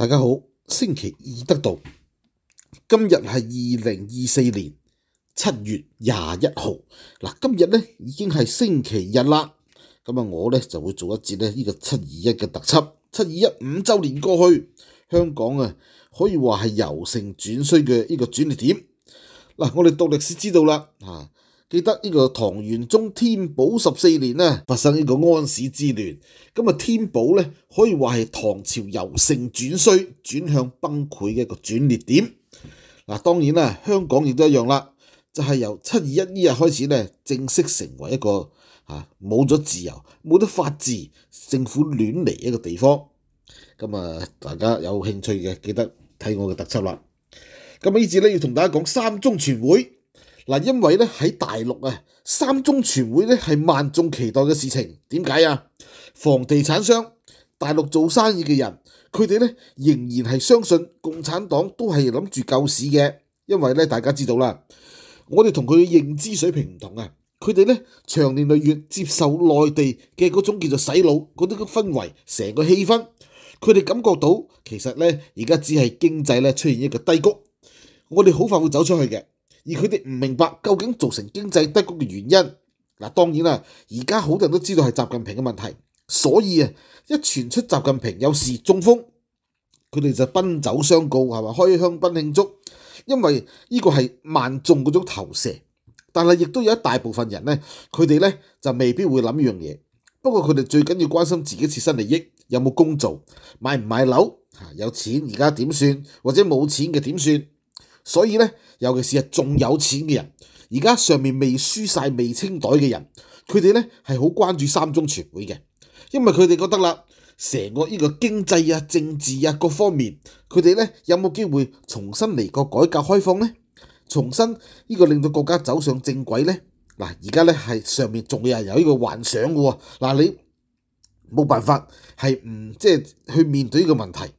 大家好，星期二得到，今日系二零二四年七月廿一号，嗱，今日咧已经系星期日啦，咁啊，我咧就会做一节咧呢个七二一嘅特辑，七二一五周年过去，香港啊可以话系由盛转衰嘅呢个转捩点，嗱，我哋读历史知道啦啊。记得呢个唐玄宗天宝十四年呢，发生呢个安史之乱，咁啊天宝呢，可以话系唐朝由盛转衰，转向崩溃嘅一个转捩点。嗱，当然啦，香港亦都一样啦，就系由七二一呢日开始呢，正式成为一个啊冇咗自由、冇得法治、政府乱嚟一个地方。咁啊，大家有兴趣嘅，记得睇我嘅特辑啦。咁呢次咧要同大家讲三中全会。嗱，因為咧喺大陸啊，三中全會咧係萬眾期待嘅事情。點解啊？房地產商、大陸做生意嘅人，佢哋咧仍然係相信共產黨都係諗住救市嘅。因為咧，大家知道啦，我哋同佢嘅認知水平唔同啊。佢哋咧長年累月接受內地嘅嗰種叫做洗腦嗰啲嘅氛圍，成個氣氛，佢哋感覺到其實咧而家只係經濟咧出現一個低谷，我哋好快會走出去嘅。而佢哋唔明白究竟造成经济低谷嘅原因。嗱，当然啦，而家好多人都知道系习近平嘅问题，所以啊，一传出习近平有事中风，佢哋就奔走相告，系嘛开香槟庆祝，因为呢个系万众嗰种投射。但系亦都有一大部分人咧，佢哋咧就未必会谂呢样嘢。不过佢哋最紧要关心自己切身利益有冇工做，买唔买楼，吓有钱而家点算，或者冇钱嘅点算。所以咧，尤其是係仲有錢嘅人，而家上面未輸晒、未清袋嘅人，佢哋咧係好關注三中全會嘅，因為佢哋覺得啦，成個呢個經濟啊、政治啊各方面，佢哋咧有冇機會重新嚟個改革開放咧？重新呢個令到國家走上正軌咧？嗱，而家咧係上面仲有人有呢個幻想嘅喎。嗱，你冇辦法係唔即係去面對呢個問題。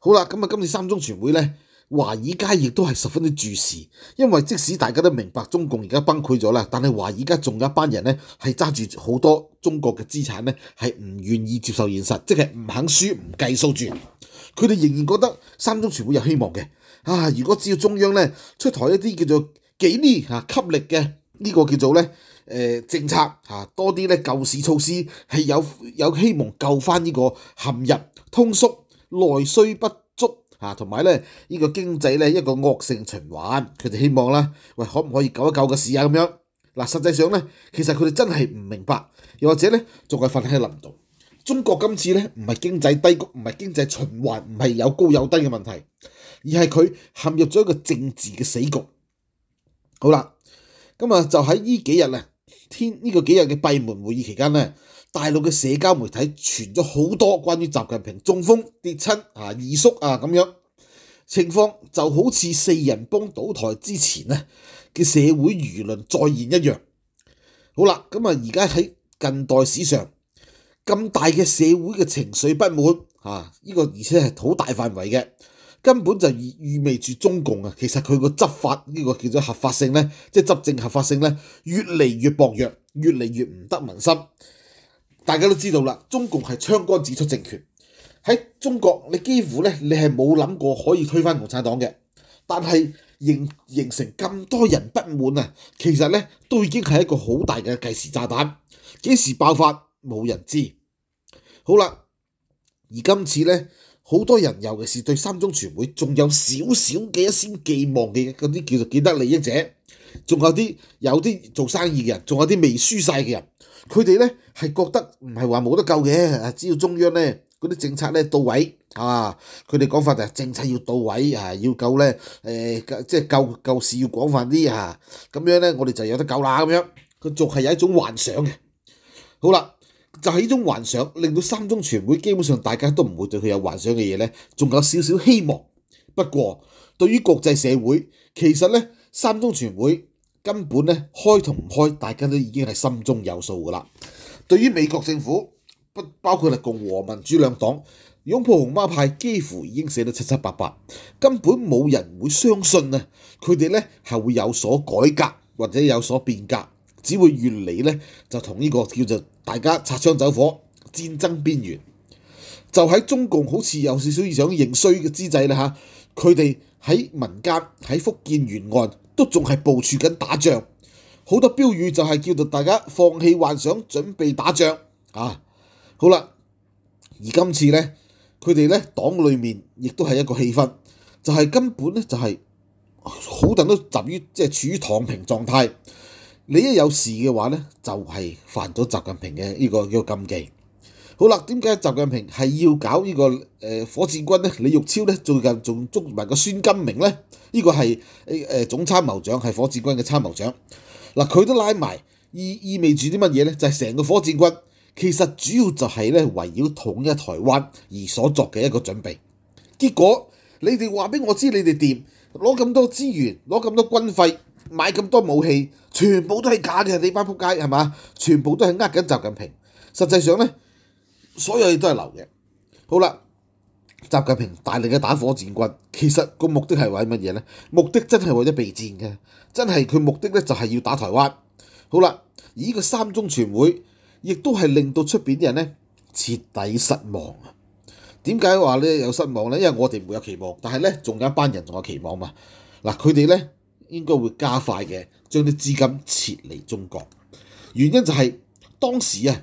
好啦，咁啊，今次三中全會咧。華爾街亦都係十分之注視，因為即使大家都明白中共而家崩潰咗啦，但係華爾街仲有一班人咧係揸住好多中國嘅資產咧，係唔願意接受現實，即係唔肯輸唔計數住，佢哋仍然覺得三中全會有希望嘅。啊，如果只要中央咧出台一啲叫做幾呢嚇給力嘅呢個叫做咧誒政策嚇多啲咧救市措施係有有希望救翻呢個陷入通縮內需不。啊，同埋咧，呢個經濟咧一個惡性循環，佢哋希望啦，喂，可唔可以救一救個事啊？咁樣嗱，實際上咧，其實佢哋真係唔明白，又或者咧，仲係瞓喺林度。中國今次咧，唔係經濟低谷，唔係經濟循環，唔係有高有低嘅問題，而係佢陷入咗一個政治嘅死局。好啦，咁啊，就喺呢幾日咧，天呢個幾日嘅閉門會議期間咧。大陸嘅社交媒體傳咗好多關於習近平中風跌親啊、二叔啊咁樣情況，就好似四人幫倒台之前嘅社會輿論再現一樣。好啦，咁啊，而家喺近代史上咁大嘅社會嘅情緒不滿啊，呢個而且係好大範圍嘅，根本就意預味住中共啊。其實佢個執法呢個叫做合法性咧，即係執政合法性咧，越嚟越薄弱，越嚟越唔得民心。大家都知道啦，中共係槍杆子出政權喺中國，你幾乎咧你係冇諗過可以推翻共產黨嘅。但係形形成咁多人不滿啊，其實咧都已經係一個好大嘅計時炸彈，幾時爆發冇人知。好啦，而今次咧，好多人尤其是對三中全會仲有少少嘅一絲寄望嘅嗰啲叫做記得利益者，仲有啲有啲做生意嘅人，仲有啲未輸曬嘅人。佢哋咧係覺得唔係話冇得救嘅，只要中央咧嗰啲政策咧到位，啊佢哋講法就係政策要到位，啊要救咧，誒即係救救事要廣泛啲啊，咁樣咧我哋就有得救啦咁樣，佢仲係有一種幻想嘅。好啦，就係呢種幻想令到三中全會基本上大家都唔會對佢有幻想嘅嘢咧，仲有少少希望。不過對於國際社會，其實咧三中全會。根本咧開同唔開，大家都已經係心中有數㗎啦。對於美國政府，不包括啦共和民主兩黨，擁抱紅媽派幾乎已經寫得七七八八，根本冇人會相信啊！佢哋咧係會有所改革或者有所變革，只會越嚟咧就同呢個叫做大家擦槍走火、戰爭邊緣。就喺中共好似有少少想認衰嘅之際啦嚇，佢哋喺民間喺福建沿岸。都仲係部署緊打仗，好多標語就係叫做大家放棄幻想，準備打仗啊！好啦，而今次咧，佢哋咧黨裏面亦都係一個氣氛，就係根本咧就係好多人都集於即係處於躺平狀態。你一有事嘅話咧，就係犯咗習近平嘅呢個叫禁忌。好啦，點解習近平係要搞呢個誒火箭軍咧？李玉超咧最近仲捉埋個孫金明咧，呢個係誒誒總參謀長，係火箭軍嘅參謀長。嗱，佢都拉埋，意意味住啲乜嘢咧？就係成個火箭軍其實主要就係咧圍繞統一台灣而所作嘅一個準備。結果你哋話俾我知你哋掂，攞咁多資源，攞咁多軍費，買咁多武器，全部都係假嘅，你班撲街係嘛？全部都係呃緊習近平。實際上咧。所有嘢都係流嘅，好啦，習近平大力嘅打火箭軍，其實個目的係為乜嘢咧？目的真係為咗備戰嘅，真係佢目的咧就係要打台灣。好啦，而呢個三中全會亦都係令到出面啲人咧徹底失望啊！點解話咧有失望咧？因為我哋沒有期望，但係咧仲有一班人仲有期望嘛。嗱，佢哋咧應該會加快嘅將啲資金撤離中國，原因就係當時啊。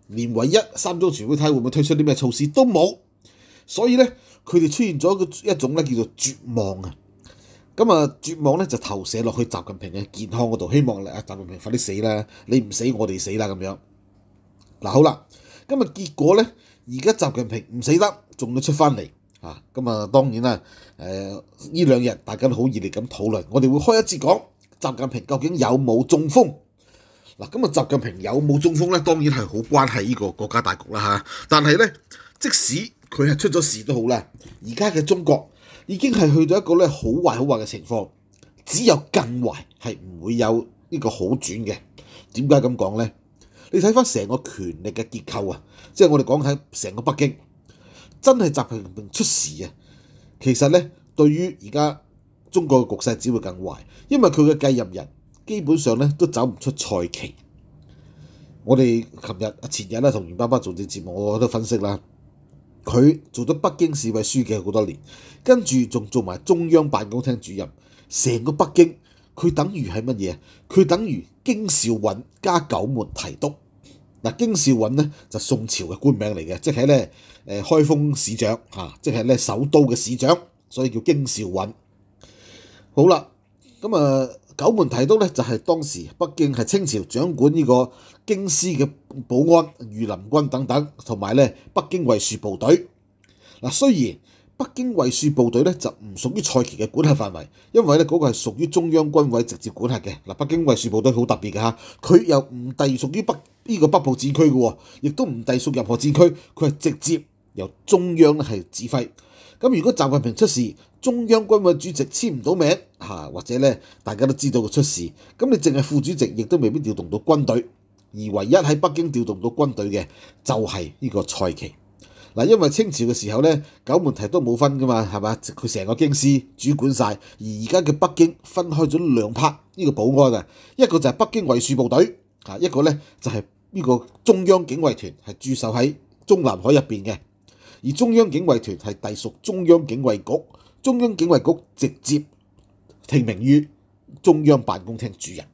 連唯一三中全會睇會唔會推出啲咩措施都冇，所以咧佢哋出現咗一一種咧叫做絕望啊！咁啊絕望咧就投射落去習近平嘅健康嗰度，希望啊習近平快啲死啦！你唔死我哋死啦咁樣。嗱好啦，今日結果咧，而家習近平唔死得，仲要出翻嚟啊！咁啊當然啦，誒呢兩日大家都好熱烈咁討論，我哋會開一次講習近平究竟有冇中風？嗱，咁啊，習近平有冇中風咧？當然係好關係呢個國家大局啦嚇。但係咧，即使佢係出咗事都好啦，而家嘅中國已經係去到一個咧好壞好壞嘅情況，只有更壞係唔會有呢個好轉嘅。點解咁講咧？你睇翻成個權力嘅結構啊，即係我哋講喺成個北京，真係習近平出事啊！其實咧，對於而家中國嘅局勢，只會更壞，因為佢嘅繼任人。基本上咧都走唔出賽期。我哋琴日啊、前日咧同袁爸爸做啲節目，我都分析啦。佢做咗北京市委書記好多年，跟住仲做埋中央辦公廳主任，成個北京佢等於係乜嘢？佢等於京兆尹加九門提督。嗱，京兆尹咧就宋朝嘅官名嚟嘅，即係咧誒開封市長嚇，即係咧首都嘅市長，所以叫京兆尹。好啦，咁啊～九門提督咧就係當時北京係清朝掌管呢個京師嘅保安、御林軍等等，同埋咧北京衛戍部隊。嗱，雖然北京衛戍部隊咧就唔屬於蔡奇嘅管轄範圍，因為咧嗰個係屬於中央軍委直接管轄嘅。嗱，北京衛戍部隊好特別嘅嚇，佢又唔遞屬於北呢個北部戰區嘅喎，亦都唔遞屬任何戰區，佢係直接由中央係指揮。咁如果習近平出事，中央軍委主席簽唔到名嚇，或者咧大家都知道佢出事，咁你淨係副主席亦都未必調動到軍隊，而唯一喺北京調動到軍隊嘅就係呢個蔡奇嗱，因為清朝嘅時候咧九門提都冇分噶嘛，係嘛？佢成個京師主管曬，而而家嘅北京分開咗兩 part 呢個保安啊，一個就係北京維戍部隊啊，一個咧就係呢個中央警衛團係駐守喺中南海入邊嘅。而中央警衛團係隸屬中央警衛局，中央警衛局直接聽命於中央辦公廳主任。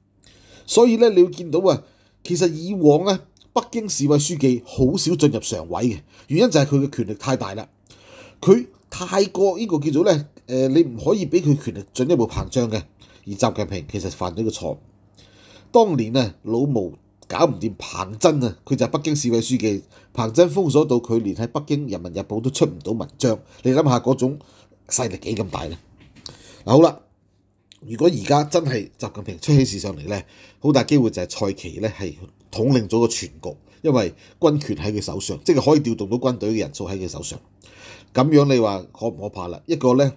所以咧，你要見到啊，其實以往咧，北京市委書記好少進入常委嘅，原因就係佢嘅權力太大啦，佢太過呢個叫做咧，誒，你唔可以俾佢權力進一步膨脹嘅。而習近平其實犯咗個錯，當年啊，老毛。搞唔掂彭真啊！佢就係北京市委書記，彭真封鎖到佢連喺《北京人民日報》都出唔到文章。你諗下嗰種勢力幾咁大咧？嗱好啦，如果而家真係習近平出起事上嚟咧，好大機會就係蔡奇咧係統領咗個全局，因為軍權喺佢手上，即係可以調動到軍隊嘅人數喺佢手上。咁樣你話可唔可怕啦？一個咧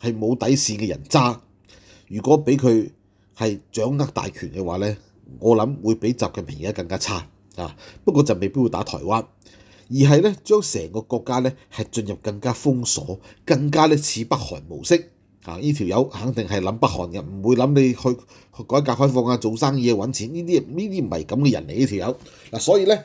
係冇底線嘅人渣，如果俾佢係掌握大權嘅話咧。我諗會比習近平而家更加差啊！不過就未必會打台灣，而係咧將成個國家咧係進入更加封鎖、更加咧似北韓模式啊！呢條友肯定係諗北韓嘅，唔會諗你去去改革開放啊、做生意啊、揾錢呢啲，呢啲唔係咁嘅人嚟。呢條友嗱，所以咧。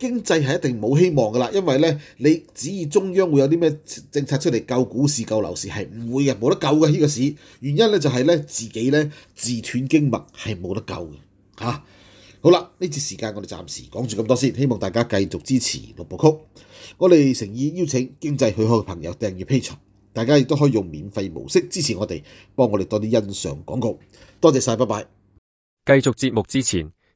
經濟係一定冇希望噶啦，因為咧你指意中央會有啲咩政策出嚟救股市、救樓市係唔會嘅，冇得救嘅呢個市。原因咧就係咧自己咧自斷經脈係冇得救嘅嚇。好啦，呢節時間我哋暫時講住咁多先，希望大家繼續支持六部曲。我哋誠意邀請經濟許可嘅朋友訂閱 p a t e 大家亦都可以用免費模式支持我哋，幫我哋多啲欣賞廣告。多謝曬，拜拜。繼續節目之前。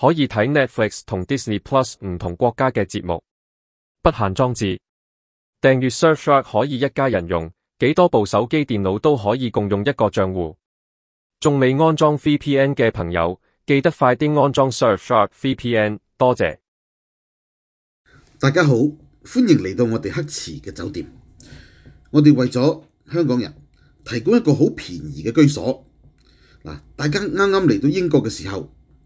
可以睇 Netflix 同 Disney Plus 唔同国家嘅节目，不限装置。订阅 Surfshark 可以一家人用，几多部手机、电脑都可以共用一个账户。仲未安装 VPN 嘅朋友，记得快啲安装 Surfshark VPN。多谢大家好，欢迎嚟到我哋黑池嘅酒店。我哋为咗香港人提供一个好便宜嘅居所嗱，大家啱啱嚟到英国嘅时候。